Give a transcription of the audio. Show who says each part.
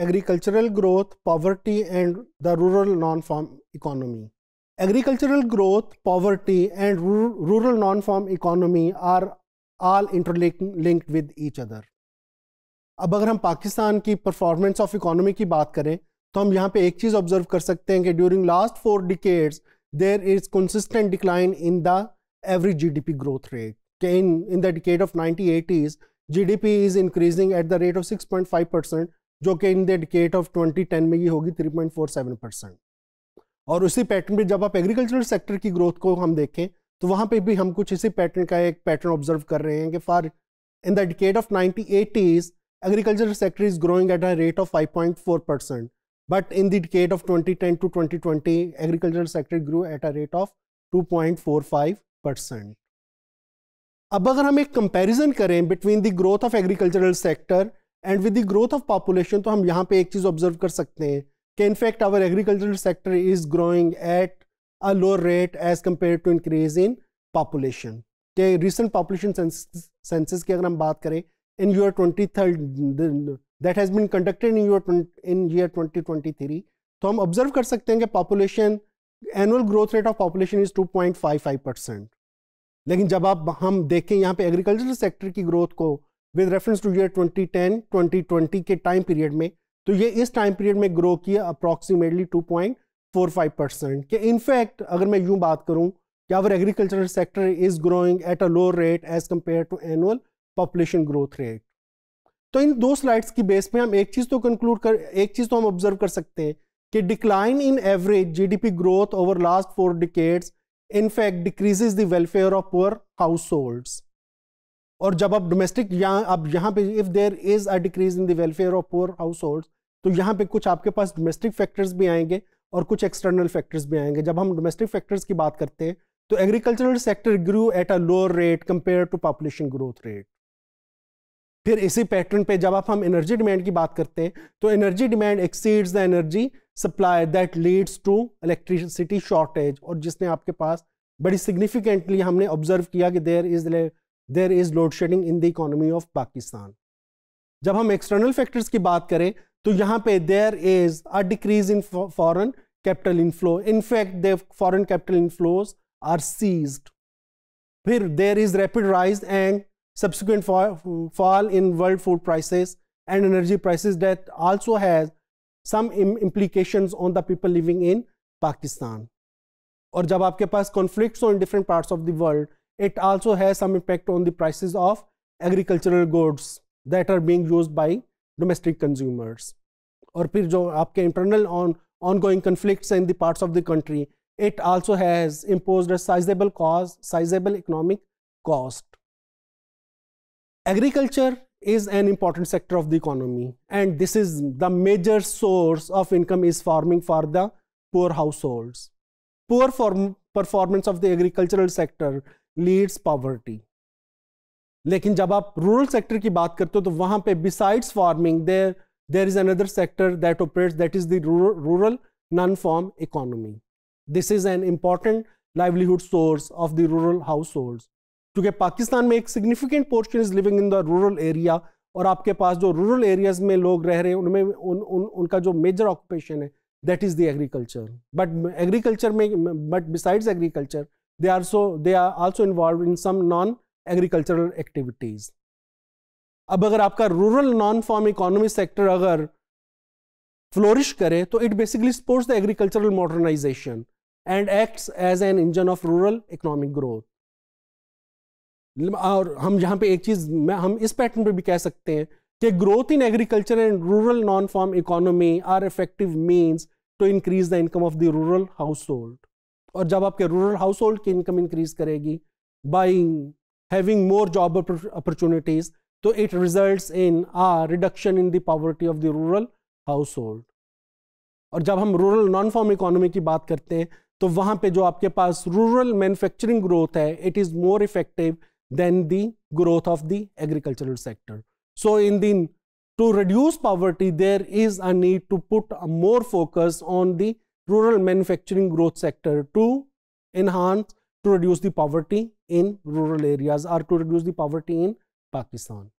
Speaker 1: Agricultural growth poverty and the rural non farm economy agricultural growth poverty and rural non farm economy are all interlink linked with each other अब अगर हम पाकिस्तान की performance of economy की बात करें तो हम यहाँ पे एक चीज़ ऑब्जर्व कर सकते हैं कि during last four decades there is consistent decline in the average GDP growth rate के in in the decade of ninety eighties G is increasing at the rate of six जो कि इन द इंडिकेट ऑफ 2010 में ये होगी 3.47 percent और उसी pattern में जब आप एग्रीकल्चरल सेक्टर की ग्रोथ को हम देखें तो वहाँ पे भी हम कुछ इसी पैटर्न का एक पैटर्न ऑब्जर्व कर रहे हैं कि for in the decade of nineteen eighties sector is growing at a rate of five but in the the of twenty two twenty 2020 sector grow at a rate of two अब अगर हम एक comparison करें between the growth of agricultural sector and with the growth of population तो हम यहाँ पे एक चीज़ ऑब्जर्व कर सकते हैं कि in fact our agricultural sector is growing at a lower rate as compare to increase in population के रिसेंट पॉपुलेशन सेंसिस की अगर हम बात करें in year twenty third that has been conducted in year in year twenty twenty three तो हम observe कर सकते हैं कि population annual growth rate of population is two point five five percent लेकिन जब आप हम देखें यहाँ पे एग्रीकल्चरल सेक्टर की ग्रोथ को विद रेफरेंस टू ईयर 2010 2020 के टाइम पीरियड में तो ये इस टाइम पीरियड में ग्रो किया अप्रॉक्सीमेटली 2.45 परसेंट के इनफैक्ट अगर मैं यूँ बात करूँ कि our agricultural sector is growing at a lower rate as compare to annual population growth rate तो इन दो स्लाइड्स की बेस पे हम एक चीज़ तो कंक्लूड कर एक चीज़ तो हम ऑब्जर्व कर सकते हैं कि decline in average GDP growth over last four decades in fact decreases the welfare of poor households और जब आप डोमेस्टिक यहाँ अब यहाँ पे if there is a decrease in the welfare of poor household तो यहाँ पे कुछ आपके पास डोमेस्टिक फैक्टर्स भी आएंगे और कुछ एक्सटर्नल फैक्टर्स भी आएंगे जब हम डोमेस्टिक फैक्टर्स की बात करते हैं तो agricultural sector grow at a lower rate compare to population growth rate फिर इसी पैटर्न पे जब आप हम एनर्जी डिमांड की बात करते हैं तो energy demand exceeds the energy supply that leads to electricity shortage और जिसने आपके पास बड़ी सिग्निफिकेंटली हमने ऑब्जर्व किया कि there is there is load shedding in the economy of Pakistan जब हम एक्सटर्नल फैक्टर्स की बात करें तो यहाँ पे there is a decrease in foreign capital inflow in fact they foreign capital inflows are ceased फिर there is rapid rise and subsequent fall in world food prices and energy prices prices also has some implication on the people living in Pakistan और जब आपके पास conflicts in different parts of the world it also has some impact on the prices of agricultural goods that are being used by domestic consumers. or फिर जो internal on ongoing conflicts in the parts of the country, it also has imposed a sizable cost, sizable economic cost. Agriculture is an important sector of the economy and this is the major source of income is farming for the poor households. Poor form performance of the agricultural sector leads poverty लेकिन जब आप rural sector की बात करते हो तो वहां पे besides farming there there is another sector that operate that is the rural non farm economy this is an important livelihood source of the rural household क्योंकि पाकिस्तान में एक significant portion is living in the rural area और आपके पास जो rural areas में लोग रह रहे हैं उनमें उन, उन उनका जो मेजर ऑक्यूपेशन है that is the agriculture but agriculture में but besides agriculture They are, so, they are also involved in some non-agricultural activities. अब अगर आपका rural non farm economy sector अगर फ्लोरिश करे तो it basically supports the agricultural modernisation and acts as an engine of rural economic growth और हम यहाँ पे एक चीज़ हम इस पैटर्न पे भी कह सकते हैं कि growth in agriculture and rural non farm economy are effective means to increase the income of the rural household और जब आपके रूरल हाउस होल्ड की इनकम इंक्रीज करेगी buying having more job opportunities तो it result in a reduction in poverty of the rural household और जब हम rural non farm economy की बात करते हैं तो वहां पे जो आपके पास रूरल मैन्युफैक्चरिंग ग्रोथ है it is more effective than the growth of the agricultural sector so in the reduce poverty poverty, is is a need to put more focus on the rural manufacturing growth sector to enhance to reduce the poverty in rural areas or to reduce the poverty in Pakistan.